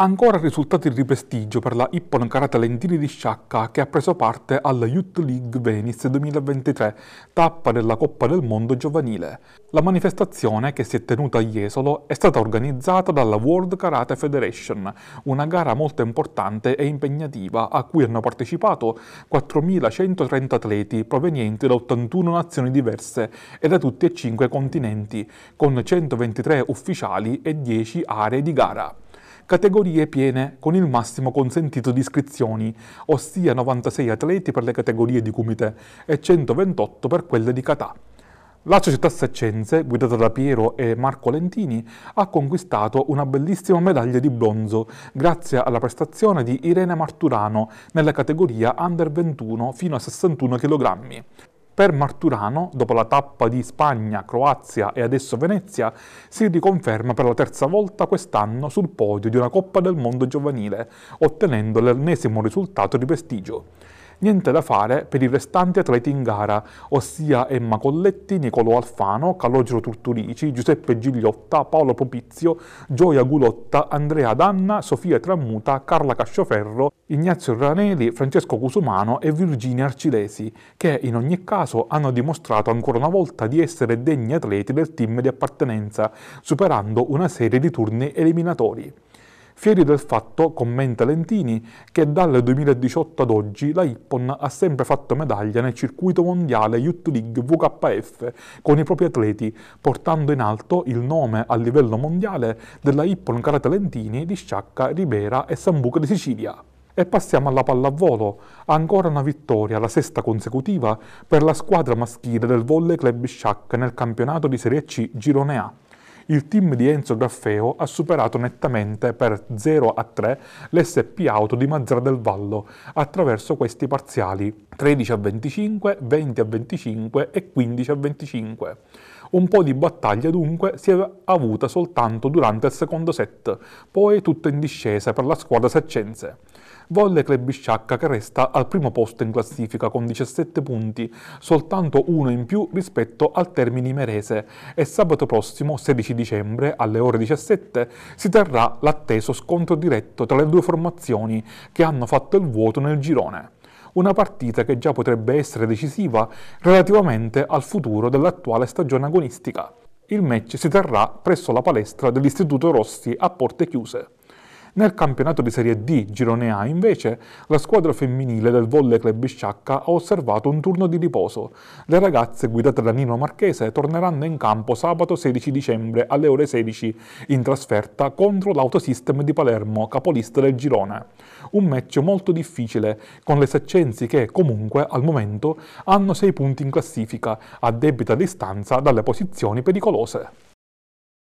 Ancora risultati di prestigio per la Ippon Karate Lentini di Sciacca che ha preso parte alla Youth League Venice 2023, tappa della Coppa del Mondo giovanile. La manifestazione, che si è tenuta a Jesolo, è stata organizzata dalla World Karate Federation, una gara molto importante e impegnativa a cui hanno partecipato 4.130 atleti provenienti da 81 nazioni diverse e da tutti e 5 continenti, con 123 ufficiali e 10 aree di gara categorie piene con il massimo consentito di iscrizioni, ossia 96 atleti per le categorie di Kumite e 128 per quelle di Katà. La società Seccense, guidata da Piero e Marco Lentini, ha conquistato una bellissima medaglia di bronzo grazie alla prestazione di Irene Marturano nella categoria Under 21 fino a 61 kg. Per Marturano, dopo la tappa di Spagna, Croazia e adesso Venezia, si riconferma per la terza volta quest'anno sul podio di una Coppa del Mondo giovanile, ottenendo l'ennesimo risultato di prestigio niente da fare per i restanti atleti in gara, ossia Emma Colletti, Nicolo Alfano, Calogero Turturici, Giuseppe Gigliotta, Paolo Popizio, Gioia Gulotta, Andrea Danna, Sofia Trammuta, Carla Cascioferro, Ignazio Raneli, Francesco Cusumano e Virginia Arcilesi, che in ogni caso hanno dimostrato ancora una volta di essere degni atleti del team di appartenenza, superando una serie di turni eliminatori. Fieri del fatto, commenta Lentini, che dal 2018 ad oggi la Ippon ha sempre fatto medaglia nel circuito mondiale Youth League VKF con i propri atleti, portando in alto il nome a livello mondiale della Ippon Karate Lentini di Sciacca, Ribera e Sambuca di Sicilia. E passiamo alla pallavolo. Ancora una vittoria, la sesta consecutiva, per la squadra maschile del Volley Club Sciacca nel campionato di Serie C Girone A il team di Enzo Graffeo ha superato nettamente per 0 a 3 l'SP Auto di Mazzara del Vallo attraverso questi parziali 13 a 25, 20 a 25 e 15 a 25. Un po' di battaglia dunque si è avuta soltanto durante il secondo set, poi tutto in discesa per la squadra saccense volle Club Bisciacca che resta al primo posto in classifica con 17 punti, soltanto uno in più rispetto al Termini Merese e sabato prossimo, 16 dicembre, alle ore 17, si terrà l'atteso scontro diretto tra le due formazioni che hanno fatto il vuoto nel girone una partita che già potrebbe essere decisiva relativamente al futuro dell'attuale stagione agonistica. Il match si terrà presso la palestra dell'Istituto Rossi a porte chiuse. Nel campionato di Serie D, girone A, invece, la squadra femminile del Volle Club Sciacca ha osservato un turno di riposo. Le ragazze, guidate da Nino Marchese, torneranno in campo sabato 16 dicembre alle ore 16 in trasferta contro l'Autosystem di Palermo, capolista del girone. Un match molto difficile, con le Saccenzi che, comunque, al momento hanno 6 punti in classifica, a debita distanza dalle posizioni pericolose.